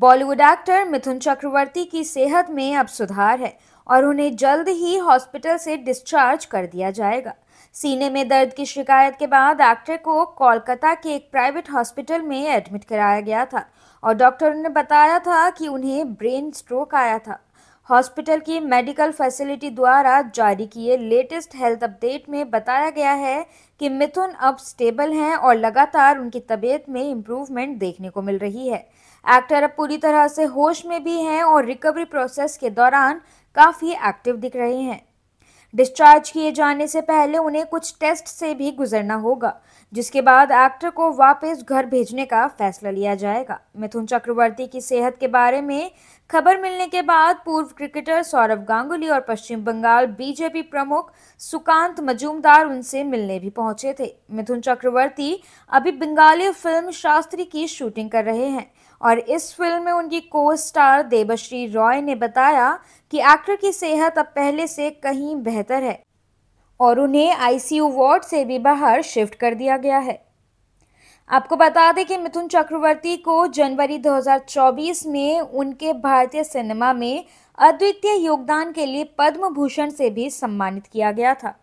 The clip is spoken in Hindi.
बॉलीवुड एक्टर मिथुन चक्रवर्ती की सेहत में अब सुधार है और उन्हें जल्द ही हॉस्पिटल से डिस्चार्ज कर दिया जाएगा सीने में दर्द की शिकायत के बाद एक्टर को कोलकाता के एक प्राइवेट हॉस्पिटल में एडमिट कराया गया था और डॉक्टरों ने बताया था कि उन्हें ब्रेन स्ट्रोक आया था हॉस्पिटल की मेडिकल फैसिलिटी द्वारा जारी किए लेटेस्ट हेल्थ अपडेट में बताया गया है कि मिथुन अब स्टेबल हैं और लगातार उनकी तबीयत में इम्प्रूवमेंट देखने को मिल रही है एक्टर अब पूरी तरह से होश में भी हैं और रिकवरी प्रोसेस के दौरान काफ़ी एक्टिव दिख रहे हैं डिस्चार्ज किए जाने से पहले उन्हें कुछ टेस्ट से भी गुजरना होगा जिसके बाद एक्टर को वापस घर भेजने का फैसला लिया जाएगा मिथुन चक्रवर्ती की सेहत के बारे में खबर मिलने के बाद पूर्व क्रिकेटर सौरभ गांगुली और पश्चिम बंगाल बीजेपी प्रमुख सुकांत मजूमदार उनसे मिलने भी पहुंचे थे मिथुन चक्रवर्ती अभी बंगाली फिल्म शास्त्री की शूटिंग कर रहे हैं और इस फिल्म में उनकी को स्टार देबश्री रॉय ने बताया कि एक्टर की सेहत अब पहले से कहीं बेहतर है और उन्हें आईसीयू वार्ड से भी बाहर शिफ्ट कर दिया गया है आपको बता दें कि मिथुन चक्रवर्ती को जनवरी 2024 में उनके भारतीय सिनेमा में अद्वितीय योगदान के लिए पद्म भूषण से भी सम्मानित किया गया था